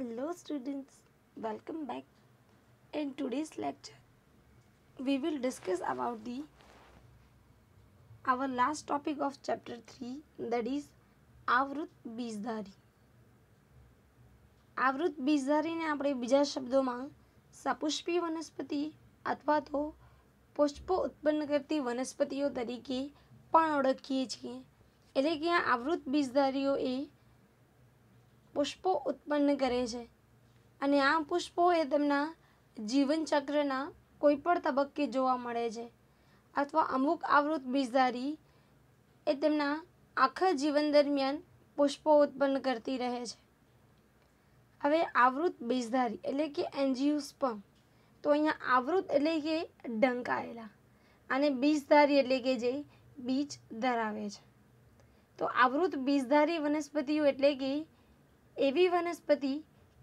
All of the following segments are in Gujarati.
Hello students, welcome back. In today's lecture, we will discuss about the our last topic of chapter 3 that is આવૃત બીજધારી આવૃત બીજધારીને આપણે બીજા શબ્દોમાં સપુષ્પી વનસ્પતિ અથવા તો પુષ્પો ઉત્પન્ન કરતી વનસ્પતિઓ તરીકે પણ ઓળખીએ છીએ એટલે કે આ આવૃત બીજધારીઓ એ પુષ્પો ઉત્પન્ન કરે છે અને આ પુષ્પો એ તેમના જીવનચક્રના કોઈ પણ તબક્કે જોવા મળે છે અથવા અમુક આવૃત બીજધારી એ તેમના આખા જીવન દરમિયાન પુષ્પો ઉત્પન્ન કરતી રહે છે હવે આવૃત બીજધારી એટલે કે એન્જીઓસ્પમ તો અહીંયા આવૃત એટલે કે ઢંકાયેલા અને બીજધારી એટલે કે જે બીજ ધરાવે છે તો આવૃત બીજધારી વનસ્પતિઓ એટલે કે એવી વનસ્પતિ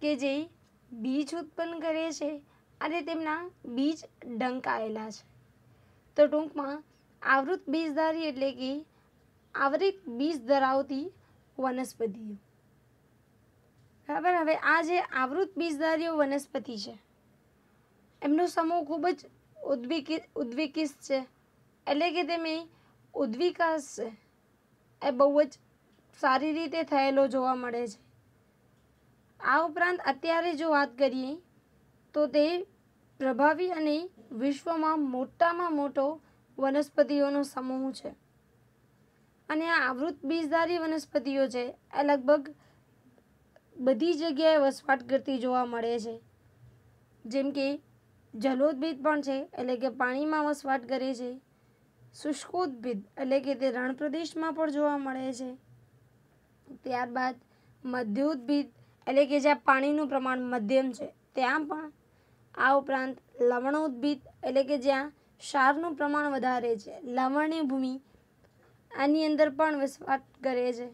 કે જે બીજ ઉત્પન્ન કરે છે અને તેમના બીજ ડંકાયેલા છે તો ટૂંકમાં આવૃત બીજધારી એટલે કે આવૃત બીજ ધરાવતી વનસ્પતિઓ બરાબર હવે આ જે આવૃત બીજધારીઓ વનસ્પતિ છે એમનો સમૂહ ખૂબ જ ઉદ્વિકિત ઉદ્વિકિત છે એટલે કે તેમે ઉદ્વિકાસ છે એ બહુ જ સારી રીતે થયેલો જોવા મળે છે આ ઉપરાંત અત્યારે જો વાત કરીએ તો તે પ્રભાવી અને વિશ્વમાં મોટામાં મોટો વનસ્પતિઓનો સમૂહ છે અને આ આવૃત બીજધારી વનસ્પતિઓ છે એ લગભગ બધી જગ્યાએ વસવાટ કરતી જોવા મળે છે જેમ કે જલોદભીદ પણ છે એટલે કે પાણીમાં વસવાટ કરે છે શુષ્કોદ્ભીદ એટલે કે તે રણપ્રદેશમાં પણ જોવા મળે છે ત્યારબાદ મધ્યોદ્ભીદ એટલે કે જ્યાં પાણીનું પ્રમાણ મધ્યમ છે ત્યાં પણ આ ઉપરાંત લવણોદ્ભિત એટલે કે જ્યાં ક્ષારનું પ્રમાણ વધારે છે લવણની ભૂમિ આની અંદર પણ વસવાટ કરે છે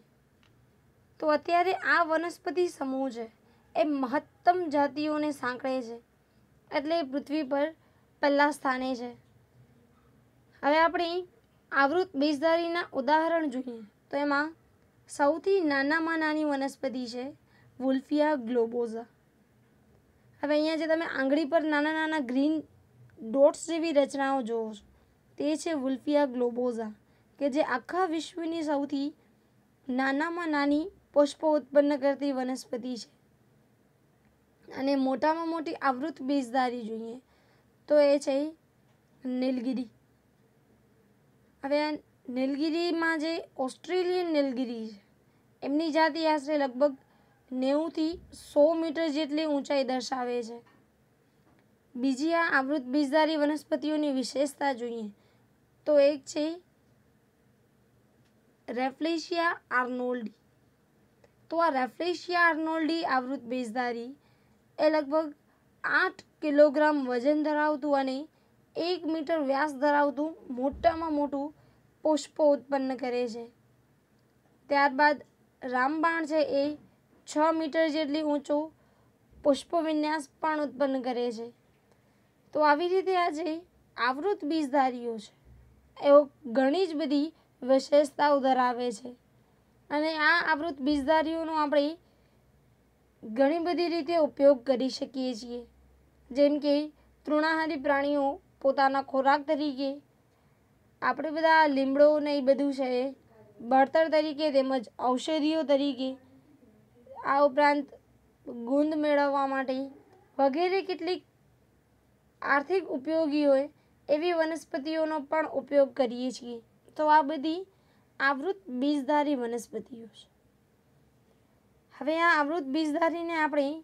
તો અત્યારે આ વનસ્પતિ સમૂહ છે એ મહત્તમ જાતિઓને સાંકળે છે એટલે પૃથ્વી પર પહેલાં સ્થાને છે હવે આપણે આવૃત બીજધારીના ઉદાહરણ જોઈએ તો એમાં સૌથી નાનામાં નાની વનસ્પતિ છે વુલ્ફિયા ગ્લોબોઝા હવે અહીંયા જે તમે આંગળી પર નાના નાના ગ્રીન ડોટ્સ જેવી રચનાઓ જુઓ છો તે છે વુલ્ફિયા ગ્લોબોઝા કે જે આખા વિશ્વની સૌથી નાનામાં નાની પુષ્પો ઉત્પન્ન કરતી વનસ્પતિ છે અને મોટામાં મોટી આવૃત બીજદારી જોઈએ તો એ છે નીલગીરી હવે આ નીલગીરીમાં જે ઓસ્ટ્રેલિયન નીલગીરી છે એમની જાતિ આશરે લગભગ નેવુંથી સો મીટર જેટલી ઊંચાઈ દર્શાવે છે બીજી આ આવૃત બીજધારી વનસ્પતિઓની વિશેષતા જોઈએ તો એક છે રેફલેશિયા આર્નોલ્ડી તો આ રેફલેશિયા આર્નોલ્ડી આવૃત બેઝધારી એ લગભગ આઠ કિલોગ્રામ વજન ધરાવતું અને એક મીટર વ્યાસ ધરાવતું મોટામાં મોટું પુષ્પ ઉત્પન્ન કરે છે ત્યારબાદ રામબાણ છે એ છ મીટર જેટલી ઊંચો પુષ્પવિન્યાસ પણ ઉત્પન્ન કરે છે તો આવી રીતે આજે આવૃત બીજધારીઓ છે એઓ ઘણી જ બધી વિશેષતાઓ ધરાવે છે અને આ આવૃત બીજધારીઓનો આપણે ઘણી બધી રીતે ઉપયોગ કરી શકીએ છીએ જેમ કે તૃણાહારી પ્રાણીઓ પોતાના ખોરાક તરીકે આપણે બધા લીમડો ને એ બધું છે બળતર તરીકે તેમજ ઔષધિઓ તરીકે આ ઉપરાંત ગુંદ મેળવવા માટે વગેરે કેટલીક આર્થિક ઉપયોગી હોય એવી વનસ્પતિઓનો પણ ઉપયોગ કરીએ છીએ તો આ બધી આવૃત બીજધારી વનસ્પતિઓ છે હવે આ આવૃત બીજધારીને આપણે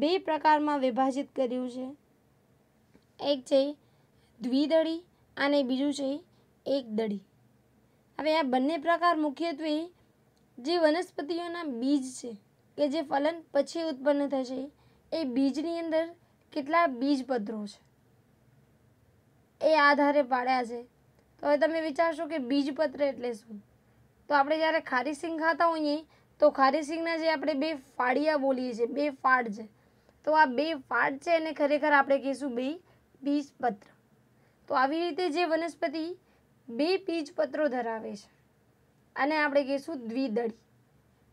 બે પ્રકારમાં વિભાજિત કર્યું છે એક છે દ્વિદળી અને બીજું છે એકદળી હવે આ બંને પ્રકાર મુખ્યત્વે જે વનસ્પતિઓના બીજ છે કે જે ફલન પછી ઉત્પન્ન થશે એ બીજની અંદર કેટલા બીજ પત્રો છે એ આધારે પાડ્યા છે તો હવે તમે વિચારશો કે બીજપત્ર એટલે શું તો આપણે જ્યારે ખારી ખાતા હોઈએ તો ખારી સિંગના જે આપણે બે ફાળિયા બોલીએ છીએ બે ફાળ છે તો આ બે ફાળ છે એને ખરેખર આપણે કહીશું બે બીજપત્ર તો આવી રીતે જે વનસ્પતિ બે બીજપત્રો ધરાવે છે અને આપણે કહીશું દ્વિદળી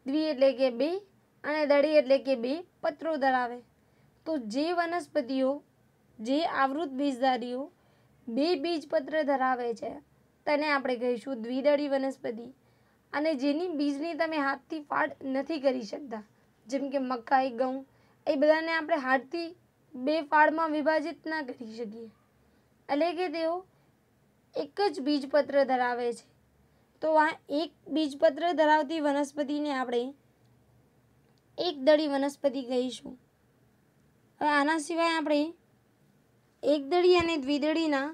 દ્વિ એટલે કે બે અને દળી એટલે કે બે પત્રો ધરાવે તો જે વનસ્પતિઓ જે આવૃત બીજધારીઓ બે બીજપત્ર ધરાવે છે તેને આપણે કહીશું દ્વિદળી વનસ્પતિ અને જેની બીજની તમે હાથથી ફાળ નથી કરી શકતા જેમ કે મકાઈ ઘઉં એ બધાને આપણે હાથથી બે ફાળમાં વિભાજિત ના કરી શકીએ એટલે કે તેઓ એક જ બીજપત્ર ધરાવે છે તો આ એક બીજપત્ર ધરાવતી વનસ્પતિને આપણે એક દળી વનસ્પતિ કહીશું હવે આના સિવાય આપણે એકદળી અને દ્વિદળીના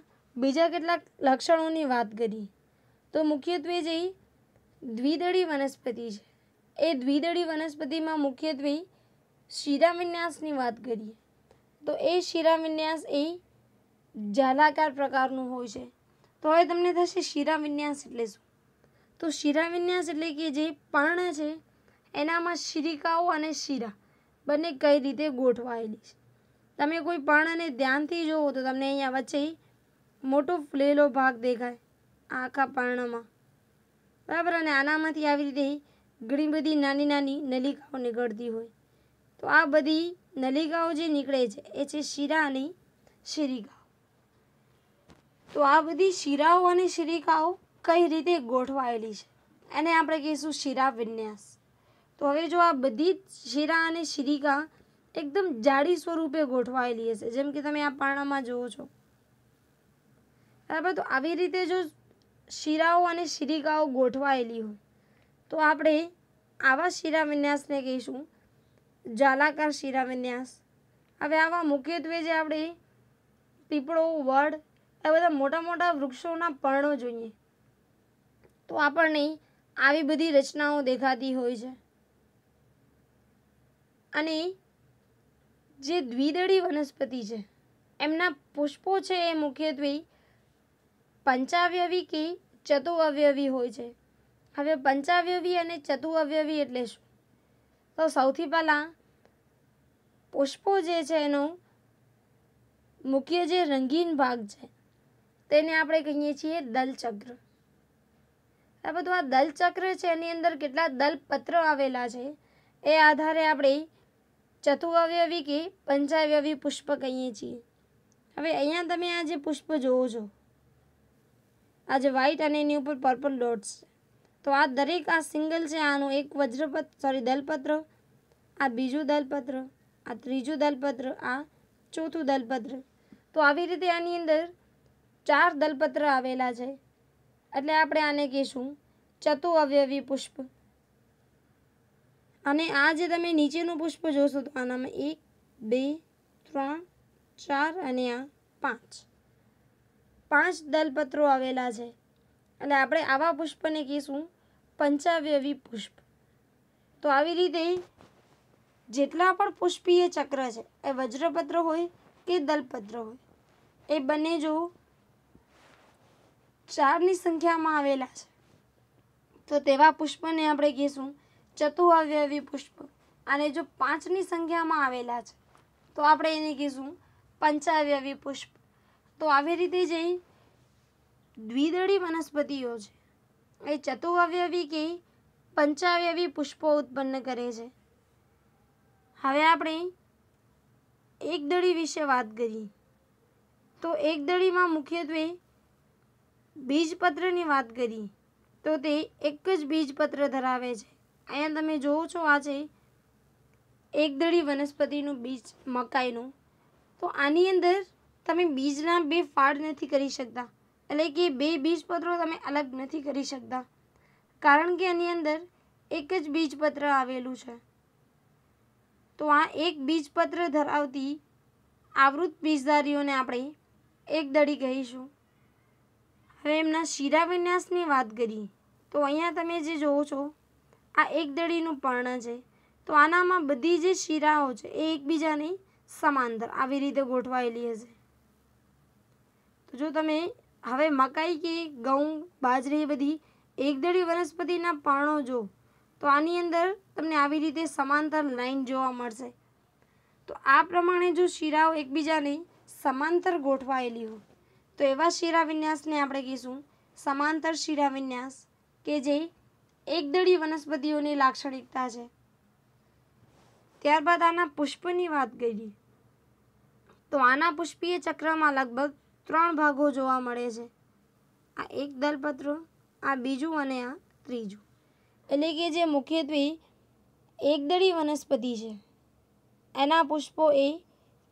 બીજા કેટલાક લક્ષણોની વાત કરી તો મુખ્યત્વે જે દ્વિદળી વનસ્પતિ છે એ દ્વિદળી વનસ્પતિમાં મુખ્યત્વે શિરાવિન્યાસની વાત કરીએ તો એ શિરાવિન્યાસ એ જાલાકાર પ્રકારનું હોય છે તો હવે તમને થશે શિરાવિન્યાસ એટલે શું તો શિરાવિન્યાસ એટલે કે જે પર્ણ છે એનામાં શિરિકાઓ અને શિરા બંને કઈ રીતે ગોઠવાયેલી છે તમે કોઈ પર્ણને ધ્યાનથી જુઓ તો તમને અહીંયા વચ્ચે મોટો ફ્લેલો ભાગ દેખાય આખા પર્ણમાં બરાબર અને આનામાંથી આવી રીતે ઘણી બધી નાની નાની નલિકાઓ નીકળતી હોય તો આ બધી નલિકાઓ જે નીકળે છે એ છે શિરા અને શિરિકાઓ તો આ બધી શિરાઓ અને શિરિકાઓ કઈ રીતે ગોઠવાયેલી છે એને આપણે કહીશું શિરા વિન્યાસ તો હવે જો આ બધી જ શીરા અને શિરિકા એકદમ જાડી સ્વરૂપે ગોઠવાયેલી હશે જેમ કે તમે આ પાણામાં જુઓ છો બરાબર તો આવી રીતે જો શીરાઓ અને શિરિકાઓ ગોઠવાયેલી હોય તો આપણે આવા શિરાવિન્યાસને કહીશું જાલાકાર શિરાવિન્યાસ હવે આવા મુખ્યત્વે જે આપણે પીપળો વડ આ બધા મોટા મોટા વૃક્ષોના પર્ણો જોઈએ તો આપણને આવી બધી રચનાઓ દેખાતી હોય છે અને જે દ્વિદળી વનસ્પતિ છે એમના પુષ્પો છે એ મુખ્યત્વે પંચાવયવી કે ચતુઅવયવી હોય છે હવે પંચાવયવી અને ચતુઅવયવી એટલે શું તો સૌથી પહેલાં પુષ્પો જે છે એનો મુખ્ય જે રંગીન ભાગ છે તેને આપણે કહીએ છીએ દલચક્ર આ બધું આ દલચક્ર છે એની અંદર કેટલા દલપત્ર આવેલા છે એ આધારે આપણે અવયવી કે પંચાવયવી પુષ્પ કહીએ છીએ હવે અહીંયા તમે આ જે પુષ્પ જોવો છો આ જે વ્હાઇટ અને એની ઉપર પર્પલ ડોટ્સ તો આ દરેક આ સિંગલ છે આનું એક વજ્રપત સોરી દલપત્ર આ બીજું દલપત્ર આ ત્રીજું દલપત્ર આ ચોથું દલપત્ર તો આવી રીતે આની અંદર ચાર દલપત્ર આવેલા છે એટલે આપણે આને કહીશું ચતુ અવયવી પુષ્પ અને આ જે તમે નીચેનું પુષ્પ જોશો તો આનામાં એક બે ત્રણ ચાર અને આ પાંચ પાંચ દલપત્રો આવેલા છે અને આપણે આવા પુષ્પને કહીશું પંચાવ્યવી પુષ્પ તો આવી રીતે જેટલા પણ પુષ્પીય ચક્ર છે એ વજ્રપત્ર હોય કે દલપત્ર હોય એ બંને જો ચારની સંખ્યામાં આવેલા છે તો તેવા પુષ્પને આપણે કહીશું ચતુઅવ્યવી પુષ્પ અને જો પાંચની સંખ્યામાં આવેલા છે તો આપણે એને કહીશું પંચાવ્યવી પુષ્પ તો આવી રીતે જે દ્વિદળી વનસ્પતિઓ છે એ ચતુઅવ્યવી કે પંચાવ્યવી પુષ્પો ઉત્પન્ન કરે છે હવે આપણે એકદળી વિશે વાત કરીએ તો એક દળીમાં મુખ્યત્વે બીજપત્રની વાત કરીએ તો તે એક જ બીજપત્ર ધરાવે છે અહીંયા તમે જોવો છો આજે છે એકદળી વનસ્પતિનું બીજ મકાઈનું તો આની અંદર તમે બીજના બે ફાળ નથી કરી શકતા એટલે કે બે બીજપત્રો તમે અલગ નથી કરી શકતા કારણ કે આની અંદર એક જ બીજપત્ર આવેલું છે તો આ એક બીજપત્ર ધરાવતી આવૃત બીજધારીઓને આપણે એકદળી કહીશું હવે એમના શિરાવિન્યાસની વાત કરી તો અહીંયા તમે જે જોવો છો આ એક દડીનું પર્ણ છે તો આનામાં બધી જે શિરાઓ છે એ એકબીજાની સમાંતર આવી રીતે ગોઠવાયેલી હશે તો જો તમે હવે મકાઈ કે ઘઉં બાજરી બધી એકદળી વનસ્પતિના પર્ણો જો તો આની અંદર તમને આવી રીતે સમાંતર લાઈન જોવા મળશે તો આ પ્રમાણે જો શિરાઓ એકબીજાની સમાંતર ગોઠવાયેલી હોય તો એવા શિરા વિન્યાસને આપણે કહીશું સમાંતર શિરા વિન્યાસ કે જે એકદળી વનસ્પતિઓની લાક્ષણિકતા છે ત્યારબાદ આના પુષ્પની વાત કરી તો આના પુષ્પીય ચક્રમાં લગભગ ત્રણ ભાગો જોવા મળે છે આ એક દલપત્રો આ બીજું અને આ ત્રીજું એટલે કે જે મુખ્યત્વે એકદળી વનસ્પતિ છે એના પુષ્પો એ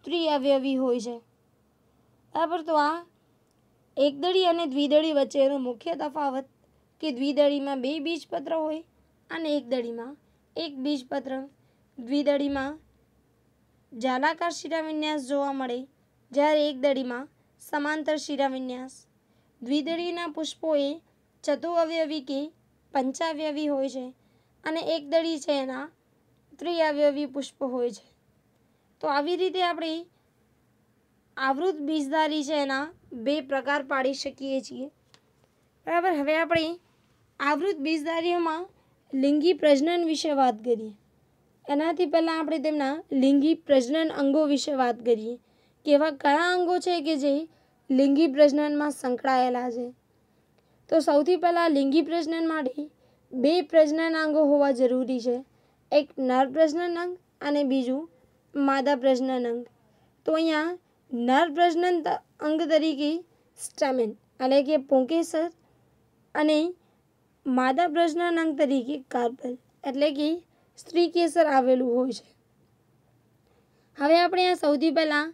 ત્રિઅવયવી હોય છે બરાબર તો આ એકદળી અને દ્વિદળી વચ્ચેનો મુખ્ય તફાવત કે દ્વિદળીમાં બે બીજપત્ર હોય અને એક દળીમાં એક બીજપત્ર દ્વિદળીમાં જાલાકાર શિરાવિન્યાસ જોવા મળે જ્યારે એક દળીમાં સમાંતર શિરાવિન્યાસ દ્વિદળીના પુષ્પો એ ચતુઅવયવી કે પંચાવયવી હોય છે અને એક દળી છે એના ત્રિઅવયવી પુષ્પ હોય છે તો આવી રીતે આપણે આવૃત બીજધારી છે એના બે પ્રકાર પાડી શકીએ છીએ બરાબર હવે આપણે આવૃત બીજધારીઓમાં લિંગી પ્રજનન વિશે વાત કરીએ એનાથી પહેલાં આપણે તેમના લિંગી પ્રજનન અંગો વિશે વાત કરીએ કે એવા કયા અંગો છે કે જે લિંગી પ્રજનનમાં સંકળાયેલા છે તો સૌથી પહેલાં લિંગી પ્રજનન માટે બે પ્રજનન અંગો હોવા જરૂરી છે એક નર પ્રજનન અંગ અને બીજું માદા પ્રજનન અંગ તો અહીંયા નર પ્રજનન અંગ તરીકે સ્ટેમિન એટલે કે પોંકેસર અને માદા બ્રજના અંગ તરીકે કાર્પલ એટલે કે સ્ત્રી કેસર આવેલું હોય છે હવે આપણે આ સૌથી પહેલાં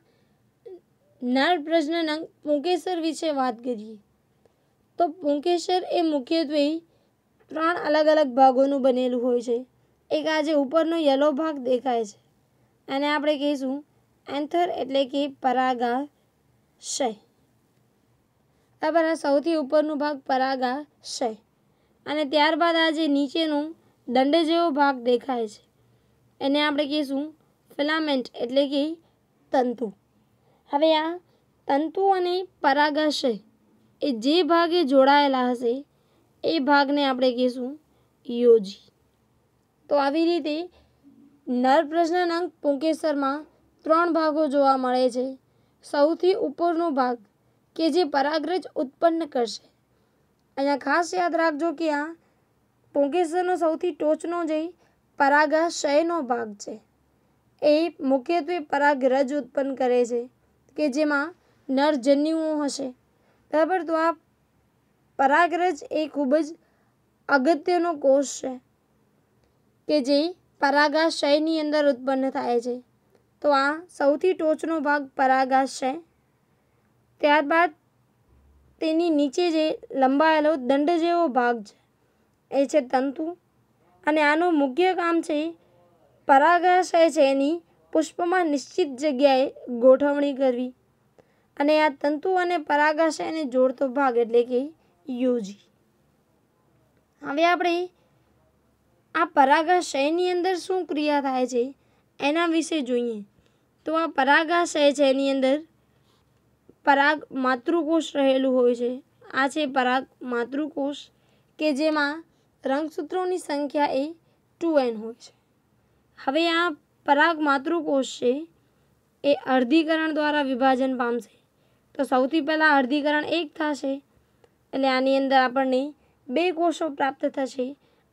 નાર બ્રજના નંગ પુંકેસર વિશે વાત કરીએ તો પુંકેસર એ મુખ્યત્વે ત્રણ અલગ અલગ ભાગોનું બનેલું હોય છે એક આજે ઉપરનો યલો ભાગ દેખાય છે અને આપણે કહીશું એન્થર એટલે કે પરાગા પરાગાશય બરાબર સૌથી ઉપરનો ભાગ પરાગા શય અને ત્યારબાદ આ જે નીચેનો દંડ જેવો ભાગ દેખાય છે એને આપણે કહીશું ફિલામેન્ટ એટલે કે તંતુ હવે આ તંતુ અને પરાગાશય એ જે ભાગે જોડાયેલા હશે એ ભાગને આપણે કહીશું યોજી તો આવી રીતે નર પ્રજનનાંક પુંકેસરમાં ત્રણ ભાગો જોવા મળે છે સૌથી ઉપરનો ભાગ કે જે પરાગરજ ઉત્પન્ન કરશે અહીંયા ખાસ યાદ રાખજો કે આ પોંકેસરનો સૌથી ટોચનો જે પરાગાશયનો ભાગ છે એ મુખ્યત્વે પરાગરજ ઉત્પન્ન કરે છે કે જેમાં નરજન્યુઓ હશે બરાબર તો આ પરાગરજ એ ખૂબ જ અગત્યનો કોષ છે કે જે પરાગાશયની અંદર ઉત્પન્ન થાય છે તો આ સૌથી ટોચનો ભાગ પરાગાશય ત્યારબાદ તેની નીચે જે લંબાયેલો દંડ જેવો ભાગ છે એ છે તંતુ અને આનું મુખ્ય કામ છે પરાગાશય છે એની પુષ્પમાં નિશ્ચિત જગ્યાએ ગોઠવણી કરવી અને આ તંતુ અને પરાગાશયને જોડતો ભાગ એટલે કે યોજી હવે આપણે આ પરાગાશયની અંદર શું ક્રિયા થાય છે એના વિશે જોઈએ તો આ પરાગાશય છે એની અંદર પરાગ માતૃકોષ રહેલું હોય છે આ છે પરાગ માતૃકોષ કે જેમાં રંગસૂત્રોની સંખ્યા એ ટુ એન હોય છે હવે આ પરાગ માતૃકોષ છે એ અર્ધીકરણ દ્વારા વિભાજન પામશે તો સૌથી પહેલાં અર્ધીકરણ એક થશે એટલે આની અંદર આપણને બે કોષો પ્રાપ્ત થશે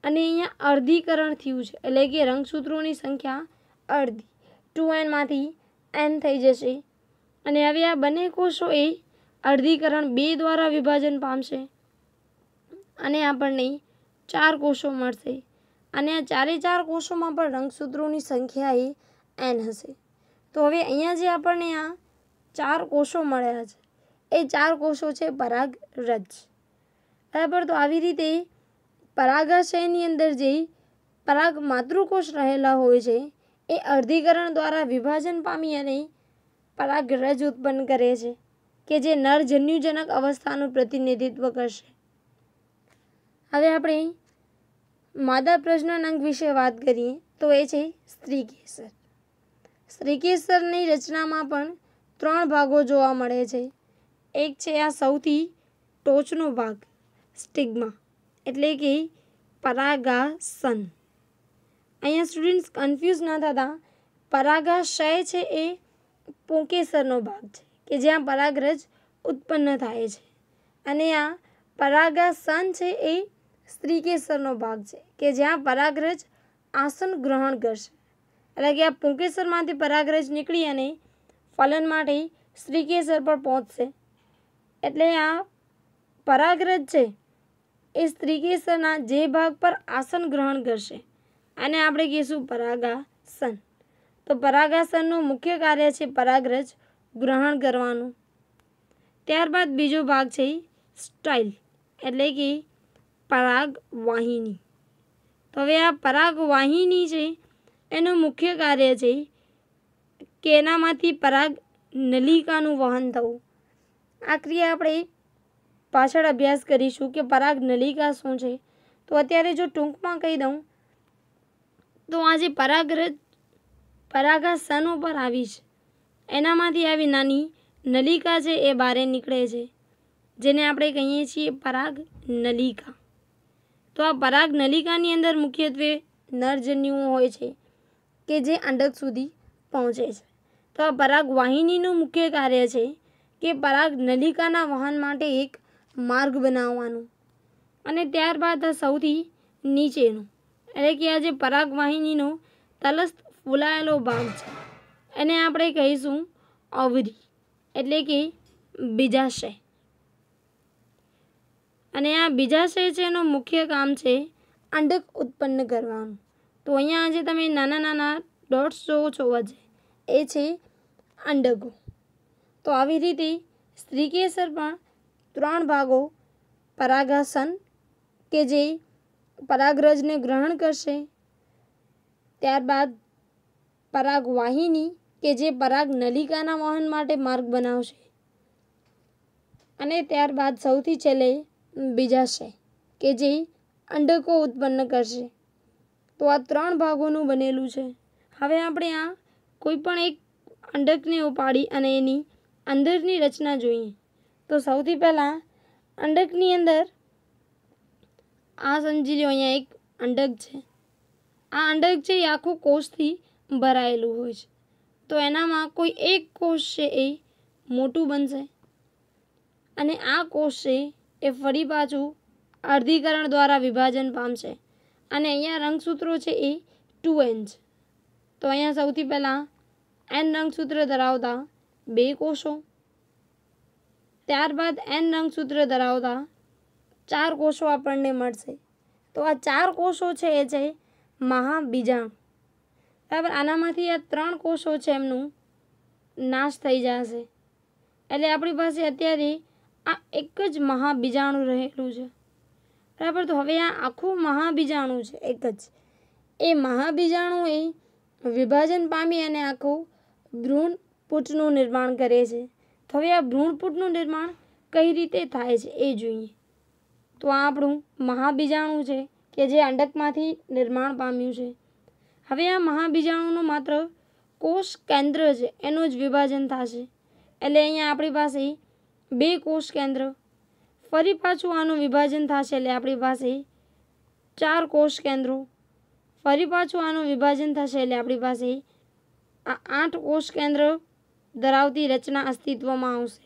અને અહીંયા અર્ધીકરણ થયું છે એટલે કે રંગસૂત્રોની સંખ્યા અડધી ટુ એનમાંથી એન થઈ જશે અને હવે આ બંને કોષો એ અર્ધીકરણ બે દ્વારા વિભાજન પામશે અને આપણને ચાર કોષો મળશે અને આ ચારે ચાર કોષોમાં પણ રંગસૂત્રોની સંખ્યા એ એન હશે તો હવે અહીંયા જે આપણને આ ચાર કોષો મળ્યા છે એ ચાર કોષો છે પરાગ રજ બરાબર તો આવી રીતે પરાગાશયની અંદર જે પરાગ માતૃકોષ રહેલા હોય છે એ અર્ધીકરણ દ્વારા વિભાજન પામી અને પરાગરજ ઉત્પન્ન કરે છે કે જે નર જન્યુજનક અવસ્થાનું પ્રતિનિધિત્વ કરશે હવે આપણે માદા પ્રજનન અંગ વિશે વાત કરીએ તો એ છે સ્ત્રી કેસર સ્ત્રી કેસરની રચનામાં પણ ત્રણ ભાગો જોવા મળે છે એક છે આ સૌથી ટોચનો ભાગ સ્ટિગ્મા એટલે કે પરાગાસન અહીંયા સ્ટુડન્ટ્સ કન્ફ્યુઝ ન થતા પરાગાશય છે એ પુંકેસરનો ભાગ છે કે જ્યાં પરાગરજ ઉત્પન્ન થાય છે અને આ પરાગાસન છે એ સ્ત્રીકેસરનો ભાગ છે કે જ્યાં પરાગરજ આસન ગ્રહણ કરશે એટલે કે આ પુંકેસરમાંથી પરાગરજ નીકળી અને ફલન માટે સ્ત્રીકેસર પર પહોંચશે એટલે આ પરાગરજ છે એ સ્ત્રીકેસરના જે ભાગ પર આસન ગ્રહણ કરશે અને આપણે કહીશું પરાગાસન તો પરાગાસનનું મુખ્ય કાર્ય છે પરાગરજ ગ્રહણ કરવાનું ત્યારબાદ બીજો ભાગ છે સ્ટાઇલ એટલે કે પરાગ વાહિની તો હવે આ પરાગ વાહિની છે એનું મુખ્ય કાર્ય છે કે એનામાંથી પરાગ નલિકાનું વહન થવું આ ક્રિયા આપણે પાછળ અભ્યાસ કરીશું કે પરાગ નલિકા શું છે તો અત્યારે જો ટૂંકમાં કહી દઉં તો આ જે પરાગરજ પરાગા સન ઉપર આવી છે એનામાંથી આવી નાની નલિકા છે એ બારે નીકળે છે જેને આપણે કહીએ છીએ પરાગ નલિકા તો આ પરાગ નલિકાની અંદર મુખ્યત્વે નરજન્યુઓ હોય છે કે જે અંડક સુધી પહોંચે છે તો આ પરાગ વાહિનીનું મુખ્ય કાર્ય છે કે પરાગ નલિકાના વહન માટે એક માર્ગ બનાવવાનું અને ત્યારબાદ આ સૌથી નીચેનું એટલે કે આ જે પરાગ વાહિનીનો તલસ્થ ફૂલાયેલો ભાગ છે એને આપણે કહીશું અવરી એટલે કે બીજાશય અને આ બીજાશય છે એનું મુખ્ય કામ છે અંડક ઉત્પન્ન કરવાનું તો અહીંયા આજે તમે નાના નાના ડોટ્સ જોવો છો આજે એ છે અંડકો તો આવી રીતે સ્ત્રીકેસર પણ ત્રણ ભાગો પરાગાસન કે જે પરાગ્રજને ગ્રહણ કરશે ત્યારબાદ પરાગ વાહિની કે જે પરાગ નલિકાના વહન માટે માર્ગ બનાવશે અને ત્યારબાદ સૌથી છેલ્લે બીજા છે કે જે અંડકો ઉત્પન્ન કરશે તો આ ત્રણ ભાગોનું બનેલું છે હવે આપણે આ કોઈ પણ એક અંડકને ઉપાડી અને એની અંદરની રચના જોઈએ તો સૌથી પહેલાં અંડકની અંદર આ સમજી લો અહીંયા એક અંડક છે આ અંડક છે એ આખું કોષથી ભરાયેલું હોય છે તો એનામાં કોઈ એક કોષ છે એ મોટું બનશે અને આ કોષ છે એ ફરી પાછું અર્ધીકરણ દ્વારા વિભાજન પામશે અને અહીંયા રંગસૂત્રો છે એ ટુ એન છે તો અહીંયા સૌથી પહેલાં એન રંગસૂત્ર ધરાવતા બે કોષો ત્યારબાદ એન રંગસૂત્ર ધરાવતા ચાર કોષો આપણને મળશે તો આ ચાર કોષો છે એ છે મહાબીજાણુ બરાબર આનામાંથી આ ત્રણ કોષો છે એમનું નાશ થઈ જશે એટલે આપણી પાસે અત્યારે આ એક જ મહાબીજાણુ રહેલું છે બરાબર તો હવે આ આખું મહાબીજાણુ છે એક જ એ મહાબીજાણુ એ વિભાજન પામી અને આખું ભ્રૂણપૂટનું નિર્માણ કરે છે તો હવે આ ભ્રૂણપૂટનું નિર્માણ કઈ રીતે થાય છે એ જોઈએ તો આ આપણું મહાબીજાણુ છે કે જે અંડકમાંથી નિર્માણ પામ્યું છે હવે આ મહાબીજાણુનો માત્ર કોષ કેન્દ્ર છે એનું જ વિભાજન થશે એટલે અહીંયા આપણી પાસે બે કોષ કેન્દ્ર ફરી પાછું આનું વિભાજન થશે એટલે આપણી પાસે ચાર કોષ કેન્દ્રો ફરી પાછું આનું વિભાજન થશે એટલે આપણી પાસે આ આઠ કોષ કેન્દ્ર ધરાવતી રચના અસ્તિત્વમાં આવશે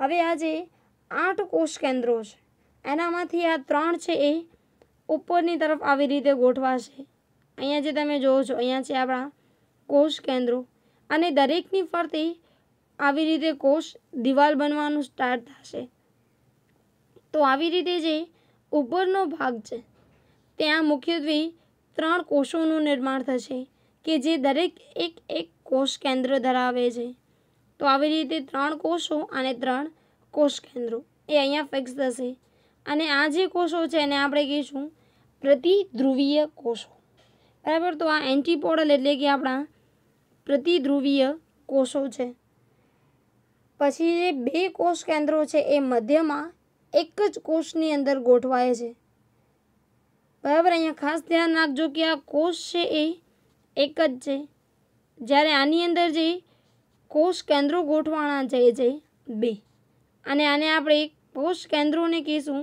હવે આજે આઠ કોષ કેન્દ્રો છે એનામાંથી આ ત્રણ છે એ ઉપરની તરફ આવી રીતે ગોઠવાશે અહીંયા જે તમે જોવો છો અહીંયા છે આપણા કોષ કેન્દ્રો અને દરેકની ફરતે આવી રીતે કોષ દિવાલ બનવાનું સ્ટાર્ટ થશે તો આવી રીતે જે ઉપરનો ભાગ છે ત્યાં મુખ્યત્વે ત્રણ કોષોનું નિર્માણ થશે કે જે દરેક એક એક કોષ કેન્દ્ર ધરાવે છે તો આવી રીતે ત્રણ કોષો અને ત્રણ કોષ કેન્દ્રો એ અહીંયા ફિક્સ થશે અને આ જે કોષો છે એને આપણે કહીશું પ્રતિધ્રુવીય કોષો બરાબર તો આ એન્ટીપોડલ એટલે કે આપણા પ્રતિધ્રુવીય કોષો છે પછી જે બે કોષ કેન્દ્રો છે એ મધ્યમાં એક જ કોષની અંદર ગોઠવાય છે બરાબર અહીંયા ખાસ ધ્યાન રાખજો કે આ કોષ છે એ એક જ છે જ્યારે આની અંદર જે કોષ કેન્દ્રો ગોઠવાણા છે એ છે બે અને આને આપણે કોષ કેન્દ્રોને કહીશું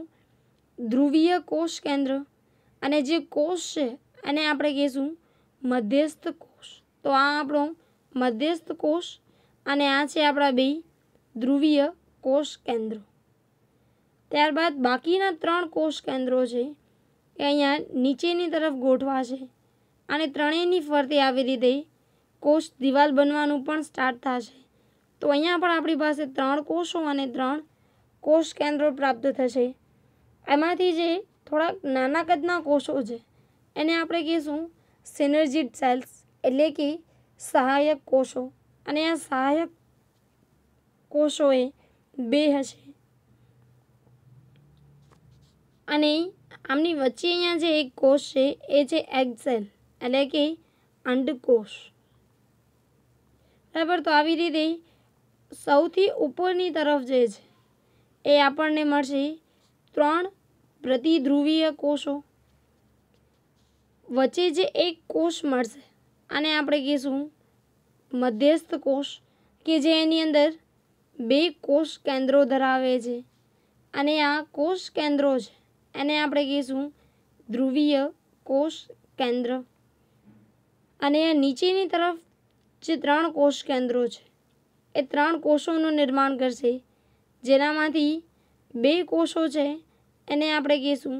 ધ્રુવીય કોષ કેન્દ્ર અને જે કોષ છે અને આપણે કહીશું મધ્યસ્થ કોષ તો આ આપણો મધ્યસ્થ કોષ અને આ છે આપણા બે ધ્રુવીય કોષ કેન્દ્રો ત્યારબાદ બાકીના ત્રણ કોષ કેન્દ્રો છે એ અહીંયા નીચેની તરફ ગોઠવા છે અને ત્રણેયની ફરતે આવી રીતે કોષ દિવાલ બનવાનું પણ સ્ટાર્ટ થશે તો અહીંયા પણ આપણી પાસે ત્રણ કોષો અને ત્રણ કોષ કેન્દ્રો પ્રાપ્ત થશે એમાંથી જે થોડાક નાના કદના કોષો છે એને આપણે કહીશું સિનર્જીડ સેલ્સ એટલે કે સહાયક કોષો અને આ સહાયક કોષોએ બે હશે અને આમની વચ્ચે અહીંયા જે એક કોષ છે એ છે એક્સેલ એટલે કે અંડકોષ બરાબર તો આવી રીતે સૌથી ઉપરની તરફ જે છે એ આપણને મળશે ત્રણ પ્રતિધ્રુવીય કોષો વચ્ચે જે એક કોષ મળશે આને આપણે કહીશું મધ્યસ્થ કોષ કે જે એની અંદર બે કોષ કેન્દ્રો ધરાવે છે અને આ કોષ કેન્દ્રો છે એને આપણે કહીશું ધ્રુવીય કોષ કેન્દ્ર અને નીચેની તરફ જે ત્રણ કોષ કેન્દ્રો છે એ ત્રણ કોષોનું નિર્માણ કરશે જેનામાંથી બે કોષો છે એને આપણે કહીશું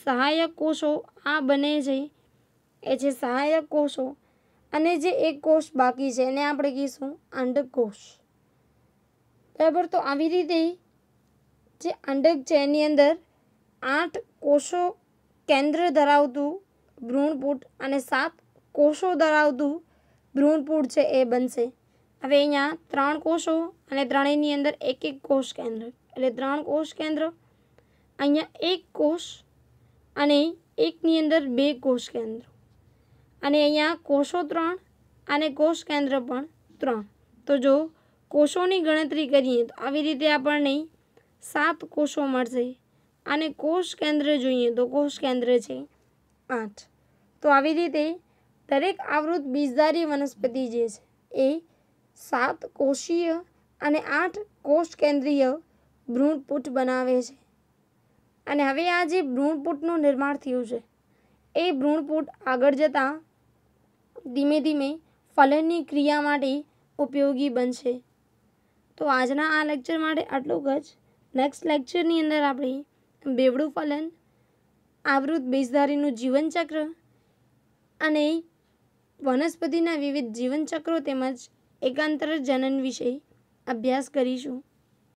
સહાયક કોષો આ બને છે એ છે સહાયક કોષો અને જે એક કોષ બાકી છે એને આપણે કહીશું અંડકોષ બરાબર તો આવી રીતે જે અંડક છે એની અંદર આઠ કોષો કેન્દ્ર ધરાવતું ભ્રૂણપૂટ અને સાત કોષો ધરાવતું ભ્રૂણપૂટ છે એ બનશે હવે અહીંયા ત્રણ કોષો અને ત્રણેયની અંદર એક એક કોષ કેન્દ્ર એટલે ત્રણ કોષ કેન્દ્ર અહીંયા એક કોષ અને એકની અંદર બે કોષ કેન્દ્ર અને અહીંયા કોષો ત્રણ અને કોષ કેન્દ્ર પણ ત્રણ તો જો કોષોની ગણતરી કરીએ તો આવી રીતે આપણને સાત કોષો મળશે અને કોષ કેન્દ્ર જોઈએ તો કોષ કેન્દ્ર છે આઠ તો આવી રીતે દરેક આવૃત બીજદારી વનસ્પતિ જે છે એ સાત કોષીય અને આઠ કોષ કેન્દ્રીય ભ્રૂણપૂટ બનાવે છે અને હવે આ જે ભ્રૂણપૂટનું નિર્માણ થયું છે એ ભ્રૂણપૂટ આગળ જતાં ધીમે ધીમે ફલનની ક્રિયા માટે ઉપયોગી બનશે તો આજના આ લેક્ચર માટે આટલું જ નેક્સ્ટ લેક્ચરની અંદર આપણે બેવડું ફલન આવૃત બેઝધારીનું જીવનચક્ર અને વનસ્પતિના વિવિધ જીવનચક્રો તેમજ એકાંતર જનન વિશે અભ્યાસ કરીશું